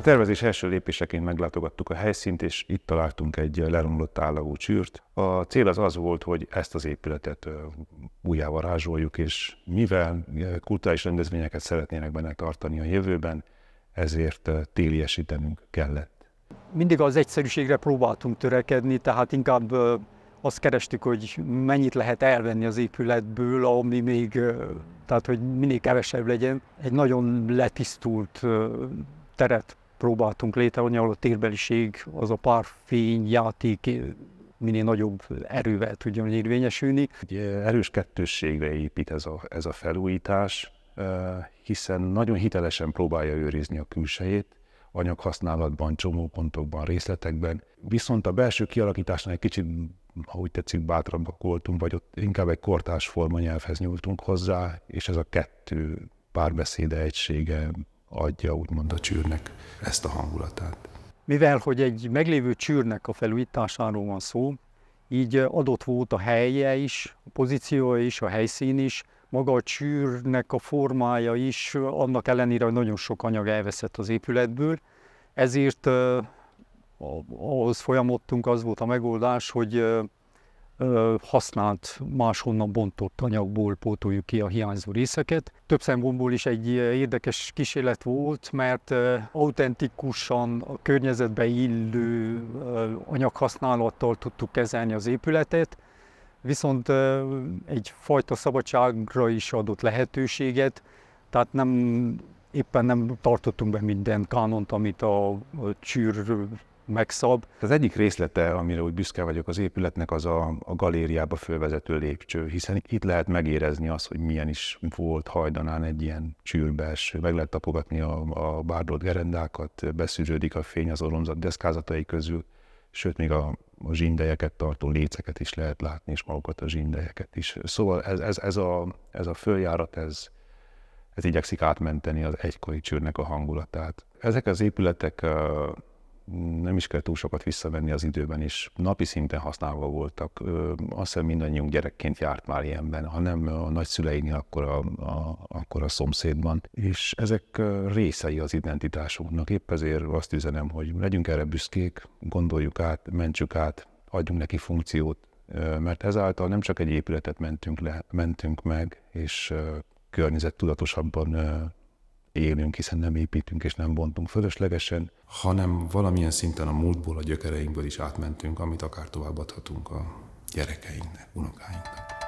A tervezés első lépéseként meglátogattuk a helyszínt, és itt találtunk egy leromlott állagú csűrt. A cél az az volt, hogy ezt az épületet újjávarázsoljuk, és mivel kulturális rendezvényeket szeretnének benne tartani a jövőben, ezért téliesítenünk kellett. Mindig az egyszerűségre próbáltunk törekedni, tehát inkább azt kerestük, hogy mennyit lehet elvenni az épületből, ami még, tehát hogy minél kevesebb legyen. Egy nagyon letisztult teret próbáltunk létrehozni, ahol a térbeliség, az a párfény, játék minél nagyobb erővel tudjon érvényesülni. Egy erős kettősségre épít ez a, ez a felújítás, eh, hiszen nagyon hitelesen próbálja őrizni a külsejét, anyaghasználatban, csomópontokban, részletekben. Viszont a belső kialakításnál egy kicsit, ha úgy tetszik, bátrabbak voltunk, vagy ott inkább egy kortás forma nyelvhez nyúltunk hozzá, és ez a kettő párbeszéde egysége adja úgymond a csűrnek ezt a hangulatát. Mivel, hogy egy meglévő csűrnek a felújításáról van szó, így adott volt a helye is, a pozíciója is, a helyszín is, maga a csűrnek a formája is, annak ellenére, hogy nagyon sok anyag elveszett az épületből, ezért eh, ahhoz folyamodtunk, az volt a megoldás, hogy eh, használt, máshonnan bontott anyagból pótoljuk ki a hiányzó részeket. Több szempontból is egy érdekes kísérlet volt, mert autentikusan a környezetbe illő anyaghasználattal tudtuk kezelni az épületet, viszont egyfajta szabadságra is adott lehetőséget, tehát nem éppen nem tartottunk be minden kánont, amit a csűr megszab. Az egyik részlete, amire úgy büszke vagyok az épületnek, az a, a galériába fölvezető lépcső, hiszen itt lehet megérezni azt, hogy milyen is volt hajdanán egy ilyen csűrbes, Meg lehet tapogatni a, a bárdolt gerendákat, beszűrődik a fény az oromzat deszkázatai közül, sőt, még a, a zsindejeket tartó léceket is lehet látni, és magukat a zsindejeket is. Szóval ez, ez, ez, a, ez a följárat, ez, ez igyekszik átmenteni az egykori csőrnek a hangulatát. Ezek az épületek is kell túl sokat visszavenni az időben, és napi szinten használva voltak. Azt hiszem mindannyiunk gyerekként járt már ilyenben, ha nem a nagyszüleinél, akkor a, a, akkor a szomszédban. És ezek részei az identitásunknak. Épp ezért azt üzenem, hogy legyünk erre büszkék, gondoljuk át, mentsük át, adjunk neki funkciót, mert ezáltal nem csak egy épületet mentünk, le, mentünk meg, és környezet tudatosabban élünk, hiszen nem építünk és nem bontunk fölöslegesen. Hanem valamilyen szinten a múltból, a gyökereinkből is átmentünk, amit akár továbbadhatunk a gyerekeinknek, unokáinknak.